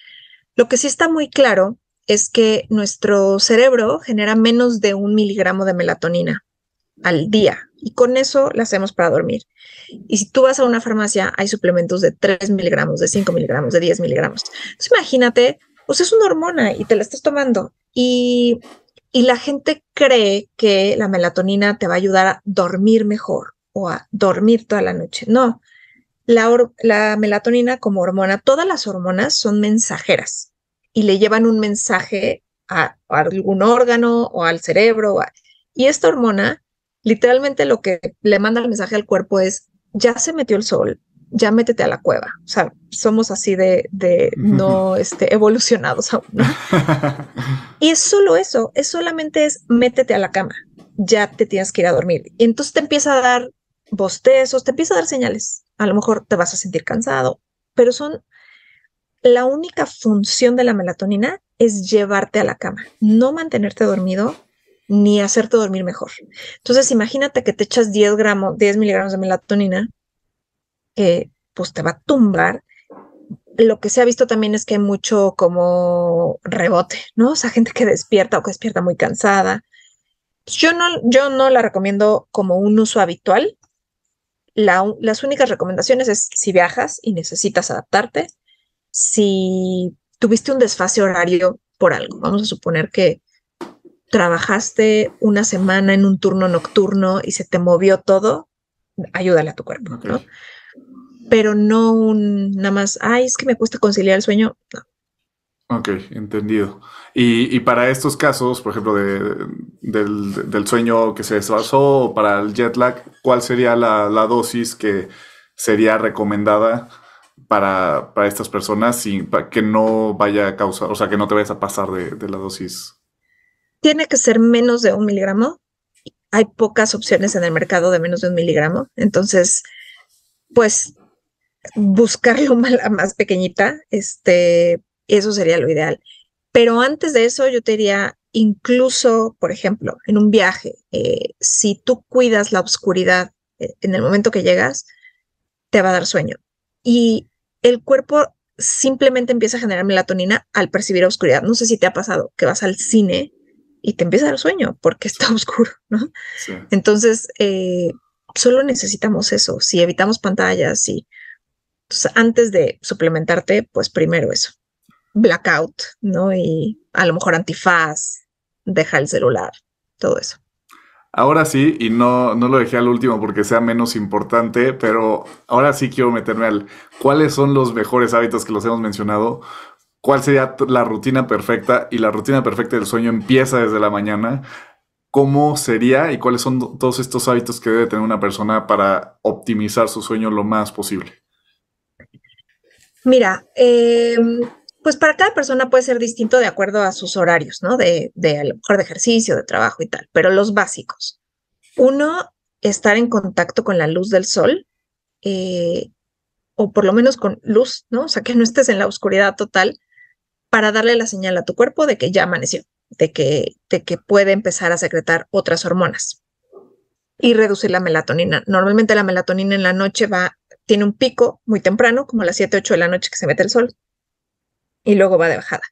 Lo que sí está muy claro es que nuestro cerebro genera menos de un miligramo de melatonina al día y con eso la hacemos para dormir. Y si tú vas a una farmacia, hay suplementos de 3 miligramos, de 5 miligramos, de 10 miligramos. Entonces imagínate, pues es una hormona y te la estás tomando y, y la gente cree que la melatonina te va a ayudar a dormir mejor o a dormir toda la noche. No, la, melatonina como hormona, todas las hormonas son mensajeras y le llevan un mensaje a, algún órgano o al cerebro. y esta hormona, literalmente lo que le manda el mensaje al cuerpo es, ya se metió el sol, ya métete a la cueva. O sea, somos así de, no este, evolucionados aún. Y es solo eso, es solamente es métete a la cama, ya te tienes que ir a dormir. Y entonces te empieza a dar bostezos, te empieza a dar señales. A lo mejor te vas a sentir cansado, pero son la única función de la melatonina es llevarte a la cama, no mantenerte dormido ni hacerte dormir mejor. Entonces, imagínate que te echas 10 gramos, 10 miligramos de melatonina, que pues te va a tumbar. Lo que se ha visto también es que hay mucho como rebote, ¿no? O sea, gente que despierta o que despierta muy cansada. Pues, yo no, yo no la recomiendo como un uso habitual, las únicas recomendaciones es si viajas y necesitas adaptarte, si tuviste un desfase horario por algo. Vamos a suponer que trabajaste una semana en un turno nocturno y se te movió todo, ayúdale a tu cuerpo, ¿no? Pero no un, nada más, ay, es que me cuesta conciliar el sueño. No, Ok, entendido. Y, para estos casos, por ejemplo, del, sueño que se desfasó o para el jet lag, ¿cuál sería la, dosis que sería recomendada para, estas personas sin, para que no vaya a causar, o sea, que no te vayas a pasar de, de la dosis? Tiene que ser menos de un miligramo. Hay pocas opciones en el mercado de menos de un miligramo. Entonces, pues buscar la más pequeñita, este, eso sería lo ideal. Pero antes de eso, yo te diría, incluso, por ejemplo, en un viaje, eh, si tú cuidas la oscuridad eh, en el momento que llegas, te va a dar sueño. Y el cuerpo simplemente empieza a generar melatonina al percibir oscuridad. No sé si te ha pasado que vas al cine y te empieza a dar sueño porque está oscuro, ¿no? Entonces, eh, solo necesitamos eso. Si evitamos pantallas, y pues, antes de suplementarte, pues primero eso blackout, ¿no? Y a lo mejor antifaz, deja el celular, todo eso. Ahora sí, y no, no lo dejé al último porque sea menos importante, pero ahora sí quiero meterme al cuáles son los mejores hábitos que los hemos mencionado, cuál sería la rutina perfecta y la rutina perfecta del sueño empieza desde la mañana. ¿Cómo sería y cuáles son todos estos hábitos que debe tener una persona para optimizar su sueño lo más posible? Mira, eh, pues para cada persona puede ser distinto de acuerdo a sus horarios, ¿no? De, a lo mejor de ejercicio, de trabajo y tal, pero los básicos. Uno, estar en contacto con la luz del sol, eh, o por lo menos con luz, ¿no? O sea, que no estés en la oscuridad total para darle la señal a tu cuerpo de que ya amaneció, de que, de que puede empezar a secretar otras hormonas y reducir la melatonina. Normalmente la melatonina en la noche va, tiene un pico muy temprano, como a las 7, 8 de la noche que se mete el sol, y luego va de bajada.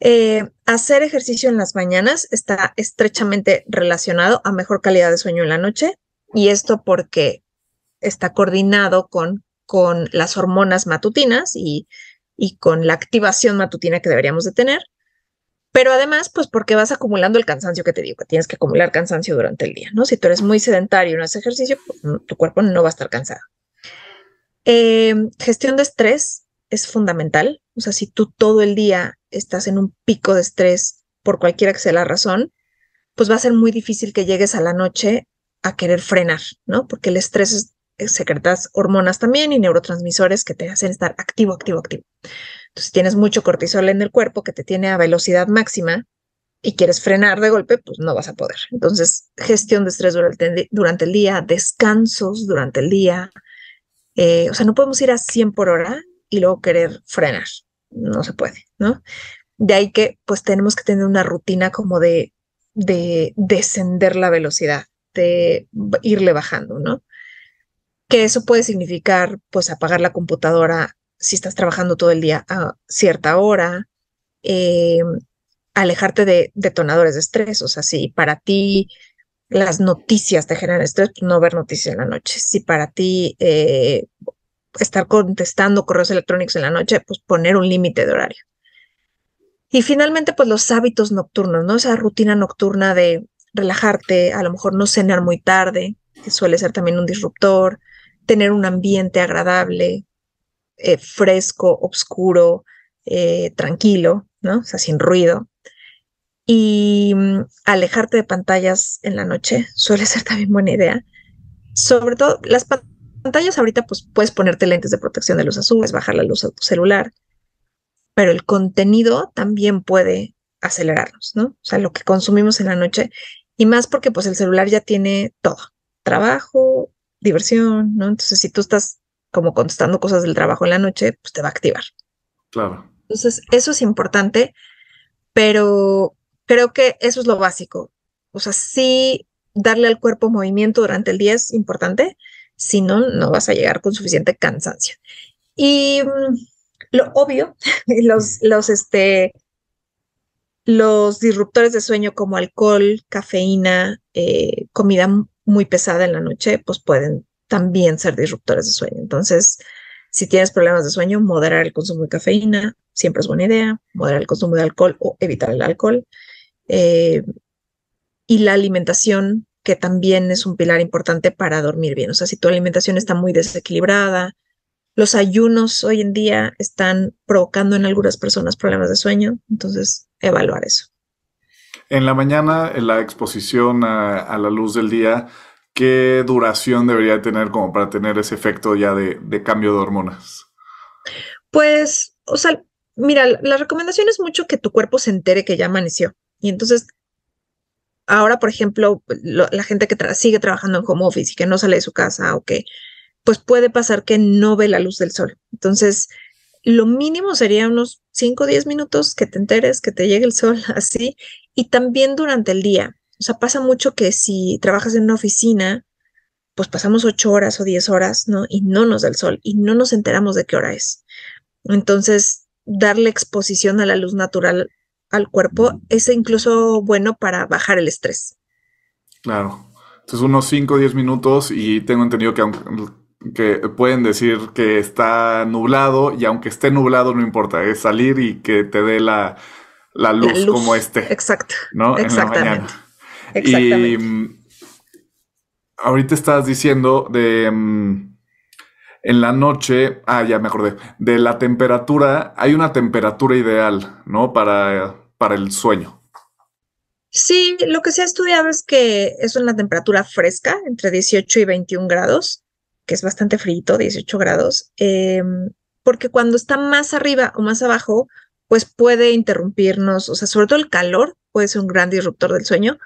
Eh, hacer ejercicio en las mañanas está estrechamente relacionado a mejor calidad de sueño en la noche y esto porque está coordinado con, con las hormonas matutinas y, y con la activación matutina que deberíamos de tener, pero además pues porque vas acumulando el cansancio que te digo, que tienes que acumular cansancio durante el día, ¿no? Si tú eres muy sedentario y no haces ejercicio, pues, tu cuerpo no va a estar cansado. Eh, gestión de estrés es fundamental o sea, si tú todo el día estás en un pico de estrés por cualquiera que sea la razón, pues va a ser muy difícil que llegues a la noche a querer frenar, ¿no? Porque el estrés eh, secretas hormonas también y neurotransmisores que te hacen estar activo, activo, activo. Entonces, si tienes mucho cortisol en el cuerpo que te tiene a velocidad máxima y quieres frenar de golpe, pues no vas a poder. Entonces, gestión de estrés durante, el día, descansos durante el día. Eh, o sea, no podemos ir a 100 por hora y luego querer frenar no se puede, ¿no? De ahí que pues tenemos que tener una rutina como de, de descender la velocidad, de irle bajando, ¿no? Que eso puede significar pues apagar la computadora si estás trabajando todo el día a cierta hora, em, alejarte de detonadores de estrés, o sea, si para ti las noticias te generan estrés, pues, no ver noticias en la noche. Si para ti eh, estar contestando correos electrónicos en la noche, pues poner un límite de horario. Y finalmente, pues los hábitos nocturnos, ¿no? Esa rutina nocturna de relajarte, a lo mejor no cenar muy tarde, que suele ser también un disruptor, tener un ambiente agradable, eh, fresco, oscuro, eh, tranquilo, ¿no? O sea, sin ruido. Y mm, alejarte de pantallas en la noche suele ser también buena idea. Sobre todo las pantallas pantallas ahorita pues puedes ponerte lentes de protección de luz azul, bajar la luz a tu celular, pero el contenido también puede acelerarnos, ¿no? O sea, lo que consumimos en la noche y más porque pues el celular ya tiene todo, trabajo, diversión, ¿no? Entonces, si tú estás como contestando cosas del trabajo en la noche, pues te va a activar. Claro. Entonces, eso es importante, pero creo que eso es lo básico. O sea, sí darle al cuerpo movimiento durante el día es importante, si no, no vas a llegar con suficiente cansancio. Y mm, lo obvio, los, los, este, los disruptores de sueño como alcohol, cafeína, eh, comida muy pesada en la noche, pues pueden también ser disruptores de sueño. Entonces, si tienes problemas de sueño, moderar el consumo de cafeína siempre es buena idea, moderar el consumo de alcohol o evitar el alcohol. Eh, y la alimentación que también es un pilar importante para dormir bien. O sea, si tu alimentación está muy desequilibrada, los ayunos hoy en día están provocando en algunas personas problemas de sueño, entonces evaluar eso. En la mañana, en la exposición a, la luz del día, ¿qué duración debería tener como para tener ese efecto ya de, de cambio de hormonas? Pues, o sea, mira, la recomendación es mucho que tu cuerpo se entere que ya amaneció. Y entonces ahora, por ejemplo, la gente que sigue trabajando en home office y que no sale de su casa o que, pues puede pasar que no ve la luz del sol. Entonces, lo mínimo sería unos 5 o 10 minutos que te enteres, que te llegue el sol así, y también durante el día. O sea, pasa mucho que si trabajas en una oficina, pues pasamos 8 horas o 10 horas, ¿no? Y no nos da el sol y no nos enteramos de qué hora es. Entonces, darle exposición a la luz natural al cuerpo es incluso bueno para bajar el estrés. Claro. Entonces unos 5 o 10 minutos y tengo entendido que, que pueden decir que está nublado y aunque esté nublado no importa, es salir y que te dé la, luz, como este. Exacto. ¿no? Exactamente. Exactamente. Y mm, ahorita estás diciendo de... Mm, en la noche, ah, ya me acordé, de la temperatura, hay una temperatura ideal, ¿no? Para, para el sueño. Sí, lo que se ha estudiado es que es una temperatura fresca, entre 18 y 21 grados, que es bastante frío, 18 grados, em, porque cuando está más arriba o más abajo, pues puede interrumpirnos, o sea, sobre todo el calor puede ser un gran disruptor del sueño.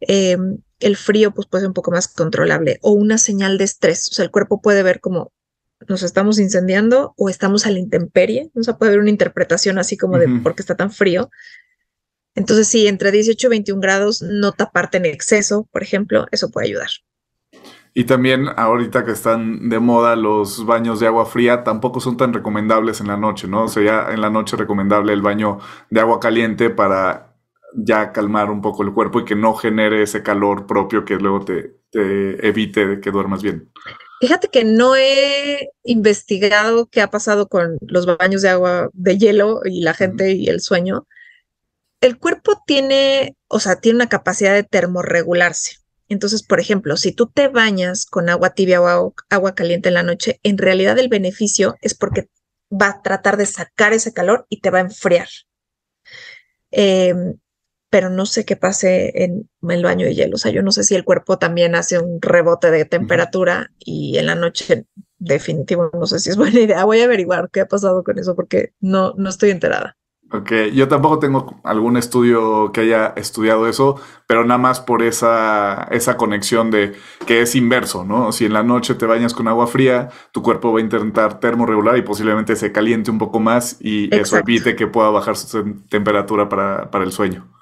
Em, el frío pues puede ser un poco más controlable o una señal de estrés, o sea, el cuerpo puede ver como nos estamos incendiando o estamos a la intemperie. No se puede haber una interpretación así como de por qué está tan frío. Entonces, sí, entre 18 y 21 grados, no taparte en exceso, por ejemplo, eso puede ayudar. Y también ahorita que están de moda los baños de agua fría, tampoco son tan recomendables en la noche, ¿no? O Sería en la noche recomendable el baño de agua caliente para ya calmar un poco el cuerpo y que no genere ese calor propio que luego te, te evite que duermas bien. Fíjate que no he investigado qué ha pasado con los baños de agua de hielo y la gente y el sueño. El cuerpo tiene, o sea, tiene una capacidad de termorregularse. Entonces, por ejemplo, si tú te bañas con agua tibia o agua, caliente en la noche, en realidad el beneficio es porque va a tratar de sacar ese calor y te va a enfriar. Em, pero no sé qué pase en, el baño de hielo. O sea, yo no sé si el cuerpo también hace un rebote de temperatura y en la noche definitivo no sé si es buena idea. Voy a averiguar qué ha pasado con eso porque no, no estoy enterada. Ok, yo tampoco tengo algún estudio que haya estudiado eso, pero nada más por esa, esa conexión de que es inverso, ¿no? Si en la noche te bañas con agua fría, tu cuerpo va a intentar termorregular y posiblemente se caliente un poco más y eso evite que pueda bajar su temperatura para el sueño.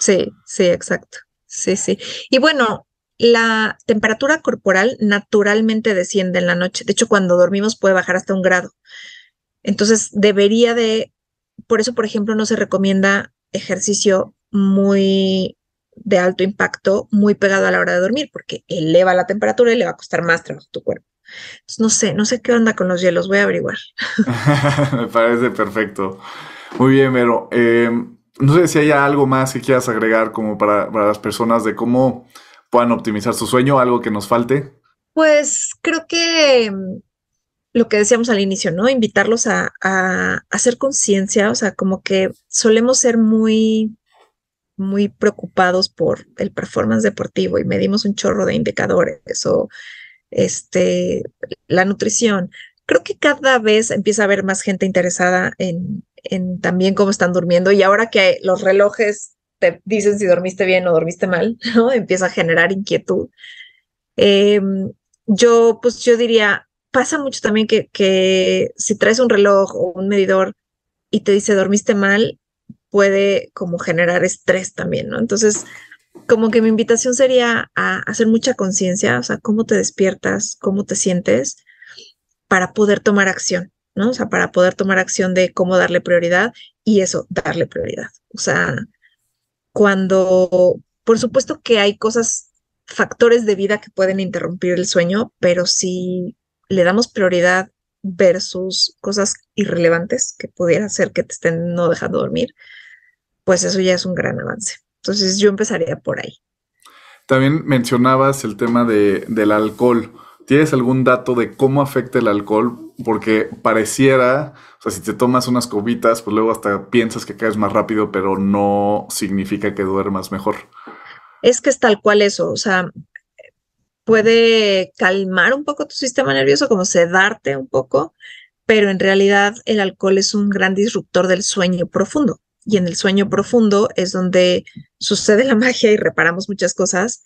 Sí, sí, exacto. Sí, sí. Y bueno, la temperatura corporal naturalmente desciende en la noche. De hecho, cuando dormimos puede bajar hasta un grado. Entonces, debería de, por eso, por ejemplo, no se recomienda ejercicio muy de alto impacto, muy pegado a la hora de dormir, porque eleva la temperatura y le va a costar más trabajo a tu cuerpo. no sé, no sé qué onda con los hielos, voy a averiguar. Me parece perfecto. Muy bien, pero em, no sé si hay algo más que quieras agregar como para, las personas de cómo puedan optimizar su sueño, algo que nos falte. Pues creo que mm, lo que decíamos al inicio, ¿no? Invitarlos a, hacer conciencia, o sea, como que solemos ser muy, muy preocupados por el performance deportivo y medimos un chorro de indicadores o este, la nutrición, creo que cada vez empieza a haber más gente interesada en, también cómo están durmiendo y ahora que los relojes te dicen si dormiste bien o dormiste mal, ¿no? Empieza a generar inquietud. Em, yo, pues yo diría, pasa mucho también que, que si traes un reloj o un medidor y te dice dormiste mal, puede como generar estrés también, ¿no? Entonces, como que mi invitación sería a hacer mucha conciencia, o sea, cómo te despiertas, cómo te sientes para poder tomar acción, ¿no? O sea, para poder tomar acción de cómo darle prioridad y eso, darle prioridad. O sea, cuando, por supuesto que hay cosas, factores de vida que pueden interrumpir el sueño, pero si le damos prioridad versus cosas irrelevantes que pudiera ser que te estén no dejando dormir, pues eso ya es un gran avance. Entonces yo empezaría por ahí. También mencionabas el tema de, del alcohol. ¿Tienes algún dato de cómo afecta el alcohol? Porque pareciera, o sea, si te tomas unas cobitas, pues luego hasta piensas que caes más rápido, pero no significa que duermas mejor. Es que es tal cual eso, o sea, puede calmar un poco tu sistema nervioso, como sedarte un poco, pero en realidad el alcohol es un gran disruptor del sueño profundo. Y en el sueño profundo es donde sucede la magia y reparamos muchas cosas,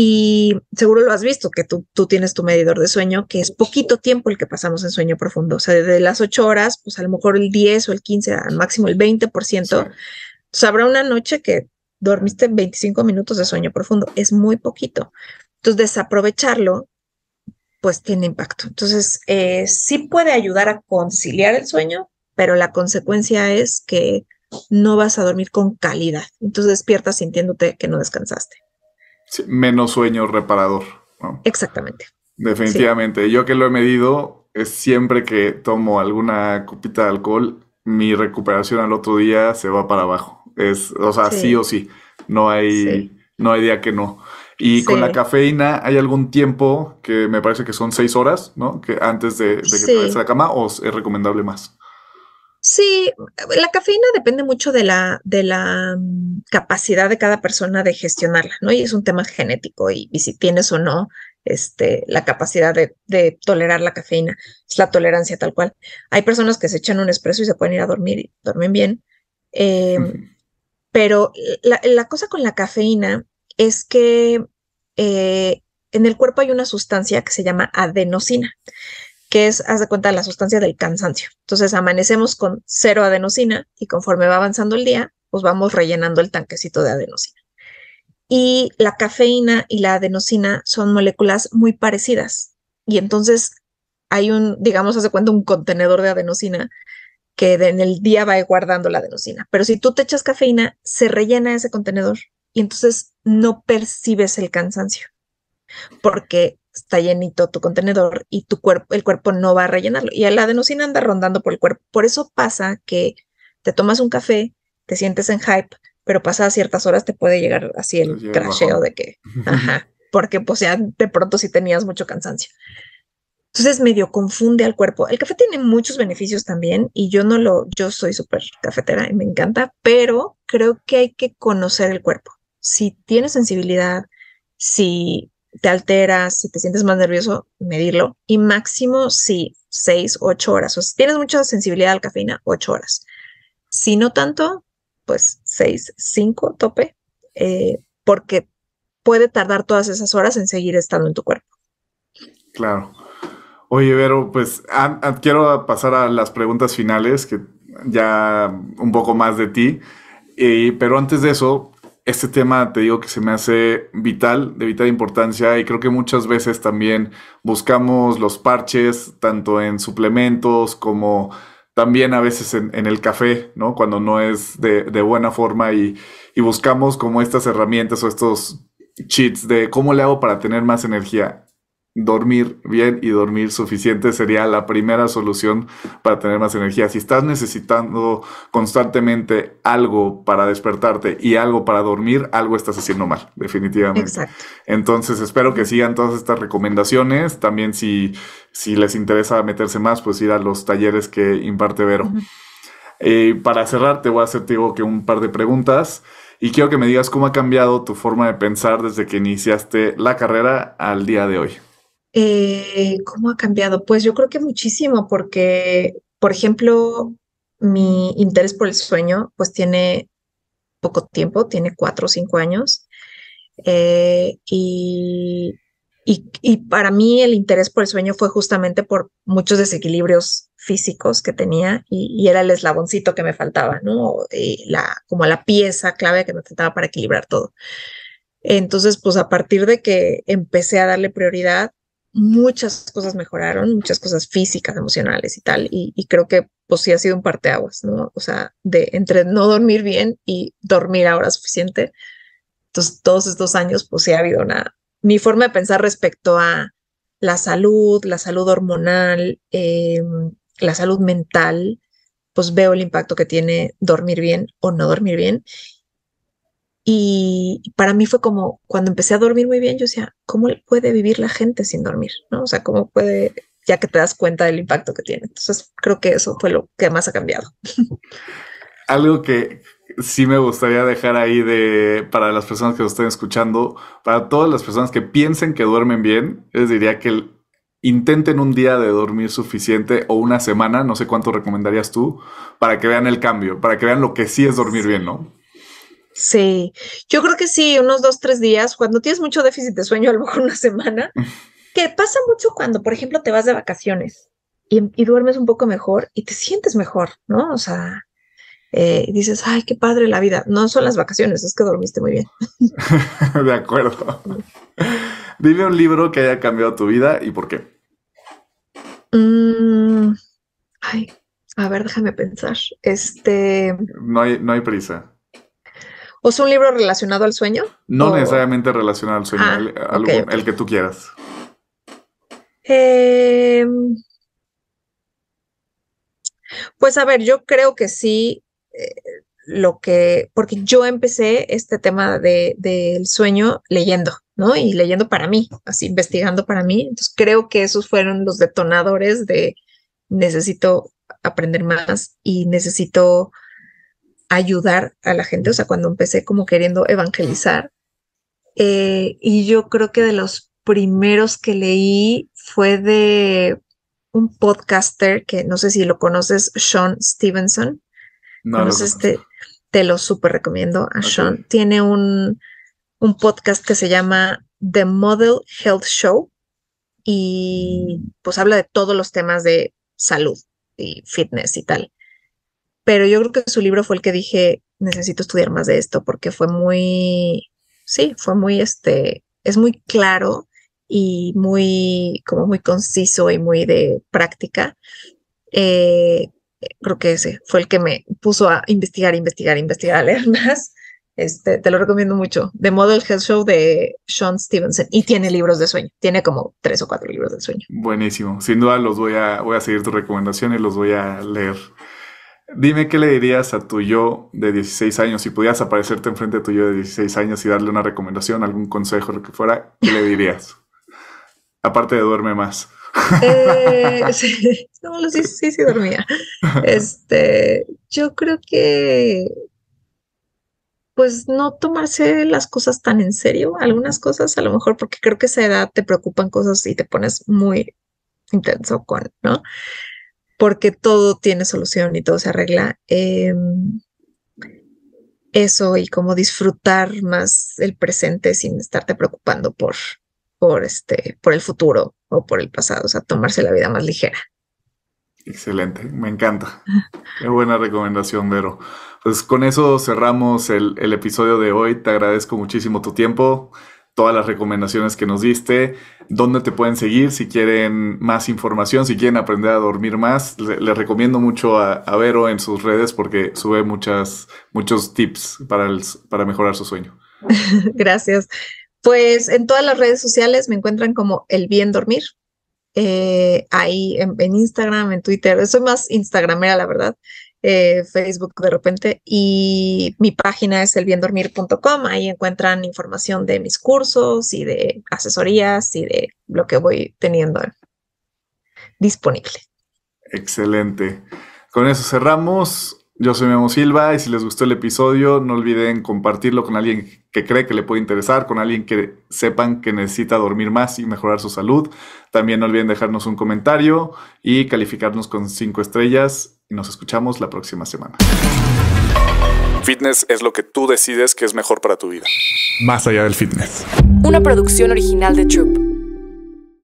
y seguro lo has visto, que tú, tú tienes tu medidor de sueño, que es poquito tiempo el que pasamos en sueño profundo. O sea, desde las ocho horas, pues a lo mejor el 10 o el 15, al máximo el 20%. Pues, habrá una noche que dormiste 25 minutos de sueño profundo. Es muy poquito. Entonces, desaprovecharlo, pues tiene impacto. Entonces, eh, sí puede ayudar a conciliar el sueño, pero la consecuencia es que no vas a dormir con calidad. Entonces, despiertas sintiéndote que no descansaste menos sueño reparador. Exactamente. Definitivamente. Yo que lo he medido, es siempre que tomo alguna copita de alcohol, mi recuperación al otro día se va para abajo. Es, o sea, sí, o sí. No hay, no hay día que no. Y con la cafeína, ¿hay algún tiempo que me parece que son seis horas, ¿no? Que antes de, de que te vayas a la cama, o es recomendable más? Sí, la cafeína depende mucho de la, de la mm, capacidad de cada persona de gestionarla, ¿no? Y es un tema genético y, si tienes o no este, la capacidad de, tolerar la cafeína, es la tolerancia tal cual. Hay personas que se echan un espresso y se pueden ir a dormir y duermen bien, em, pero la, cosa con la cafeína es que eh, en el cuerpo hay una sustancia que se llama adenosina que es, haz de cuenta, la sustancia del cansancio. Entonces amanecemos con cero adenosina y conforme va avanzando el día, pues vamos rellenando el tanquecito de adenosina. Y la cafeína y la adenosina son moléculas muy parecidas. Y entonces hay un, digamos, hace de cuenta, un contenedor de adenosina que en el día va guardando la adenosina. Pero si tú te echas cafeína, se rellena ese contenedor y entonces no percibes el cansancio porque está llenito tu contenedor y tu cuerpo, el cuerpo no va a rellenarlo. Y la adenosina anda rondando por el cuerpo. Por eso pasa que te tomas un café, te sientes en hype, pero pasadas ciertas horas te puede llegar así el crasheo de que, porque pues ya de pronto si tenías mucho cansancio. Entonces medio confunde al cuerpo. El café tiene muchos beneficios también y yo no lo, yo soy súper cafetera y me encanta, pero creo que hay que conocer el cuerpo. Si tienes sensibilidad, si te alteras, si te sientes más nervioso, medirlo. Y máximo, sí, seis, ocho horas. O si tienes mucha sensibilidad a la cafeína, ocho horas. Si no tanto, pues seis, cinco, tope, eh, porque puede tardar todas esas horas en seguir estando en tu cuerpo. Claro. Oye, Vero, pues quiero pasar a las preguntas finales, que ya un poco más de ti. Eh, pero antes de eso, este tema te digo que se me hace vital, de vital importancia y creo que muchas veces también buscamos los parches, tanto en suplementos como también a veces en, el café, ¿no? Cuando no es de, buena forma y, y buscamos como estas herramientas o estos cheats de cómo le hago para tener más energía dormir bien y dormir suficiente sería la primera solución para tener más energía. Si estás necesitando constantemente algo para despertarte y algo para dormir, algo estás haciendo mal, definitivamente. Entonces, espero que sigan todas estas recomendaciones. También si, si les interesa meterse más, pues ir a los talleres que imparte Vero. Eh, para cerrar, te voy a hacer, que un par de preguntas. Y quiero que me digas cómo ha cambiado tu forma de pensar desde que iniciaste la carrera al día de hoy. Eh, ¿Cómo ha cambiado? Pues yo creo que muchísimo, porque, por ejemplo, mi interés por el sueño, pues tiene poco tiempo, tiene cuatro o cinco años. Eh, y, y, para mí el interés por el sueño fue justamente por muchos desequilibrios físicos que tenía y, era el eslaboncito que me faltaba, ¿no? Eh, la, como la pieza clave que me faltaba para equilibrar todo. Entonces, pues a partir de que empecé a darle prioridad, muchas cosas mejoraron, muchas cosas físicas, emocionales y tal, y, creo que pues sí ha sido un parteaguas, ¿no? O sea, de entre no dormir bien y dormir ahora suficiente. Entonces, todos estos años, pues sí ha habido una, mi forma de pensar respecto a la salud, la salud hormonal, eh, la salud mental, pues veo el impacto que tiene dormir bien o no dormir bien. Y para mí fue como, cuando empecé a dormir muy bien, yo decía, ¿cómo puede vivir la gente sin dormir? ¿No? O sea, ¿cómo puede, ya que te das cuenta del impacto que tiene? Entonces, creo que eso fue lo que más ha cambiado. Algo que sí me gustaría dejar ahí de, para las personas que lo estén escuchando, para todas las personas que piensen que duermen bien, les diría que intenten un día de dormir suficiente o una semana, no sé cuánto recomendarías tú, para que vean el cambio, para que vean lo que sí es dormir bien, ¿no? Sí, yo creo que sí, unos dos, tres días, cuando tienes mucho déficit de sueño, a lo mejor una semana, que pasa mucho cuando, por ejemplo, te vas de vacaciones y, duermes un poco mejor y te sientes mejor, ¿no? O sea, eh, dices, ay, qué padre la vida. No son las vacaciones, es que dormiste muy bien. de acuerdo. Dime un libro que haya cambiado tu vida y por qué. Mm, ay, a ver, déjame pensar. Este. No hay, no hay prisa. ¿O es un libro relacionado al sueño? No necesariamente relacionado al sueño, ah, el, que tú quieras. Em, pues a ver, yo creo que sí, eh, lo que, porque yo empecé este tema del de, sueño leyendo, ¿no? Y leyendo para mí, así investigando para mí. Entonces creo que esos fueron los detonadores de necesito aprender más y necesito ayudar a la gente, o sea, cuando empecé como queriendo evangelizar. Eh, y yo creo que de los primeros que leí fue de un podcaster que no sé si lo conoces, Sean Stevenson. Este, te, lo súper recomiendo a Sean. Tiene un, un podcast que se llama The Model Health Show y mm. pues habla de todos los temas de salud y fitness y tal pero yo creo que su libro fue el que dije, necesito estudiar más de esto, porque fue muy, sí, fue muy, este, es muy claro y muy, como muy conciso y muy de práctica. Eh, creo que ese fue el que me puso a investigar, investigar, investigar, a leer más. Este, te lo recomiendo mucho. The Model Health Show de Sean Stevenson. Y tiene libros de sueño. Tiene como tres o cuatro libros de sueño. Buenísimo. Sin duda los voy a, voy a seguir tus recomendaciones, los voy a leer. Dime qué le dirías a tu yo de 16 años, si pudieras aparecerte enfrente de tu yo de 16 años y darle una recomendación, algún consejo, lo que fuera, ¿qué le dirías? Aparte de duerme más. Eh, sí, sí, sí, sí, dormía. Este, yo creo que, pues no tomarse las cosas tan en serio, algunas cosas a lo mejor, porque creo que esa edad te preocupan cosas y te pones muy intenso con, ¿no? porque todo tiene solución y todo se arregla. Em, eso y cómo disfrutar más el presente sin estarte preocupando por, por, este, por el futuro o por el pasado, o sea, tomarse la vida más ligera. Excelente, me encanta. Qué buena recomendación, Vero. Pues con eso cerramos el, el episodio de hoy. Te agradezco muchísimo tu tiempo todas las recomendaciones que nos diste, dónde te pueden seguir si quieren más información, si quieren aprender a dormir más. Les le recomiendo mucho a, Vero en sus redes porque sube muchas, muchos tips para, para mejorar su sueño. Gracias. Pues en todas las redes sociales me encuentran como el bien dormir. Eh, ahí en, en, Instagram, en Twitter, soy más Instagramera, la verdad. Eh, Facebook de repente y mi página es elbiendormir.com. Ahí encuentran información de mis cursos y de asesorías y de lo que voy teniendo disponible. Excelente. Con eso cerramos. Yo soy Memo Silva y si les gustó el episodio, no olviden compartirlo con alguien que cree que le puede interesar, con alguien que sepan que necesita dormir más y mejorar su salud. También no olviden dejarnos un comentario y calificarnos con cinco estrellas y nos escuchamos la próxima semana. Fitness es lo que tú decides que es mejor para tu vida. Más allá del fitness. Una producción original de Troop.